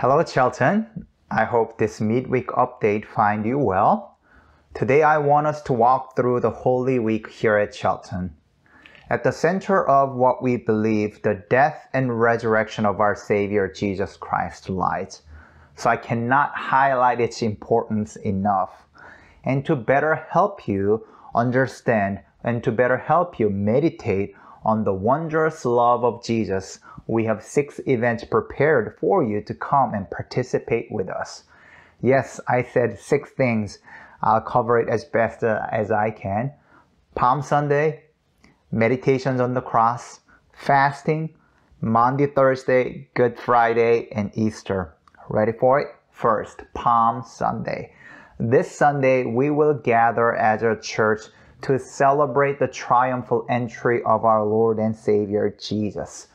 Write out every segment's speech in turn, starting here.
Hello, Shelton. I hope this midweek update find you well. Today I want us to walk through the Holy Week here at Shelton. At the center of what we believe, the death and resurrection of our Savior Jesus Christ lies. So I cannot highlight its importance enough. And to better help you understand and to better help you meditate on the wondrous love of Jesus, we have six events prepared for you to come and participate with us. Yes, I said six things. I'll cover it as best uh, as I can. Palm Sunday, meditations on the cross, fasting, Monday, Thursday, Good Friday, and Easter. Ready for it? First, Palm Sunday. This Sunday, we will gather as a church to celebrate the triumphal entry of our Lord and Savior Jesus.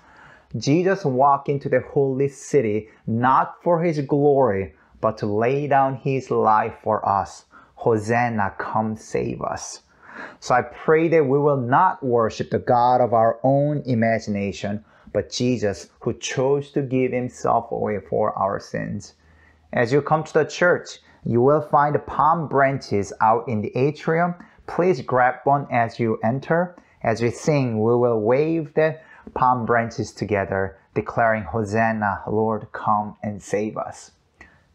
Jesus walked into the holy city not for his glory, but to lay down his life for us. Hosanna, come save us. So I pray that we will not worship the God of our own imagination, but Jesus who chose to give himself away for our sins. As you come to the church, you will find palm branches out in the atrium. Please grab one as you enter. As we sing, we will wave the palm branches together, declaring, Hosanna, Lord, come and save us.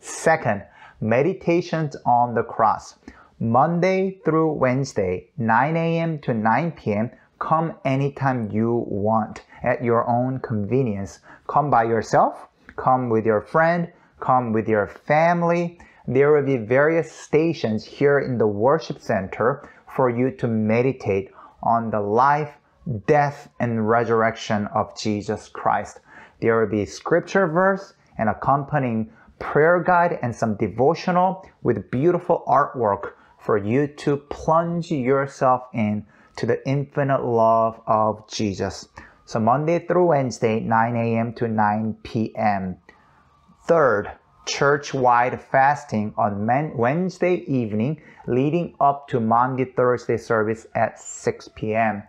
Second, meditations on the cross. Monday through Wednesday, 9 a.m. to 9 p.m. Come anytime you want at your own convenience. Come by yourself, come with your friend, come with your family. There will be various stations here in the worship center for you to meditate on the life death and resurrection of Jesus Christ. There will be scripture verse and accompanying prayer guide and some devotional with beautiful artwork for you to plunge yourself in to the infinite love of Jesus. So Monday through Wednesday, 9 a.m. to 9 p.m. Third, church-wide fasting on Wednesday evening leading up to Monday Thursday service at 6 p.m.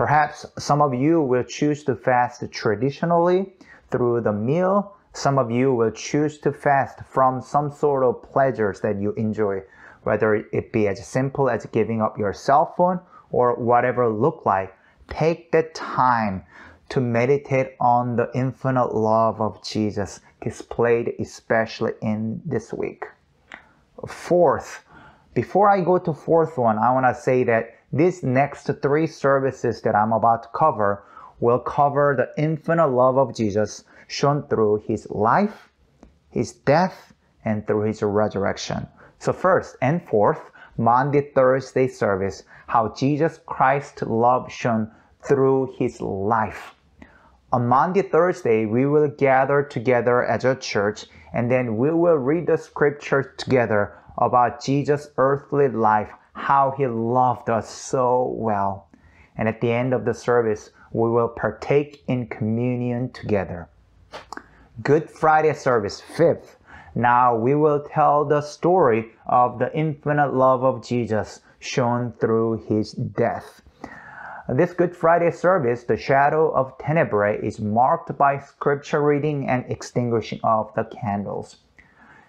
Perhaps some of you will choose to fast traditionally through the meal. Some of you will choose to fast from some sort of pleasures that you enjoy, whether it be as simple as giving up your cell phone or whatever look like. Take the time to meditate on the infinite love of Jesus displayed especially in this week. Fourth, before I go to fourth one, I want to say that these next three services that I'm about to cover will cover the infinite love of Jesus shown through his life, his death, and through his resurrection. So, first and fourth, Monday Thursday service, how Jesus Christ's love shown through his life. On Monday Thursday, we will gather together as a church and then we will read the scriptures together about Jesus' earthly life how He loved us so well. And at the end of the service, we will partake in communion together. Good Friday service, fifth. Now we will tell the story of the infinite love of Jesus shown through his death. This Good Friday service, the shadow of Tenebrae, is marked by scripture reading and extinguishing of the candles.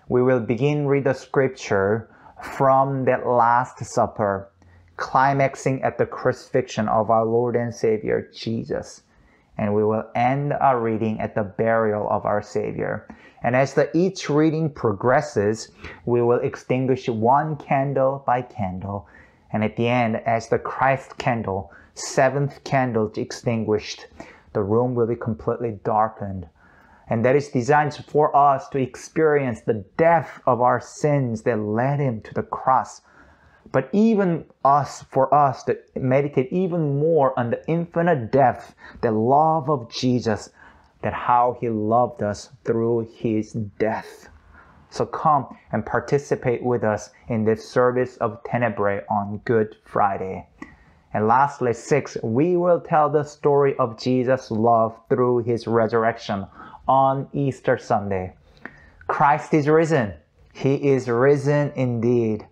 We will begin with the scripture from that Last Supper, climaxing at the crucifixion of our Lord and Savior Jesus. And we will end our reading at the burial of our Savior. And as the each reading progresses, we will extinguish one candle by candle. And at the end, as the Christ candle, seventh candle extinguished, the room will be completely darkened and that is designed for us to experience the death of our sins that led him to the cross. But even us, for us to meditate even more on the infinite depth, the love of Jesus, that how he loved us through his death. So come and participate with us in this service of Tenebrae on Good Friday. And lastly, six, we will tell the story of Jesus' love through his resurrection on Easter Sunday. Christ is risen. He is risen indeed.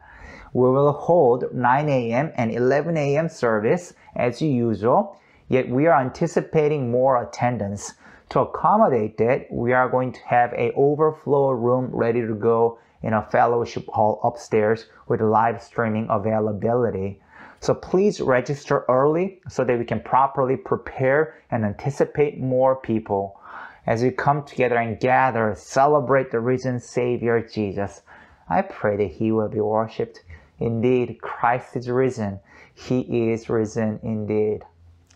We will hold 9 a.m. and 11 a.m. service as usual, yet we are anticipating more attendance. To accommodate it, we are going to have a overflow room ready to go in a fellowship hall upstairs with live streaming availability. So please register early so that we can properly prepare and anticipate more people as we come together and gather, celebrate the risen Savior Jesus. I pray that he will be worshiped. Indeed, Christ is risen. He is risen indeed.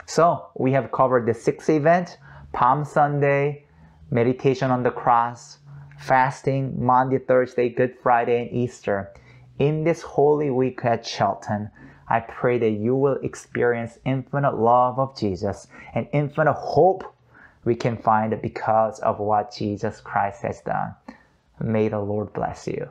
So, we have covered the six event Palm Sunday, meditation on the cross, fasting, Monday, Thursday, Good Friday, and Easter. In this Holy Week at Shelton, I pray that you will experience infinite love of Jesus and infinite hope we can find because of what Jesus Christ has done. May the Lord bless you.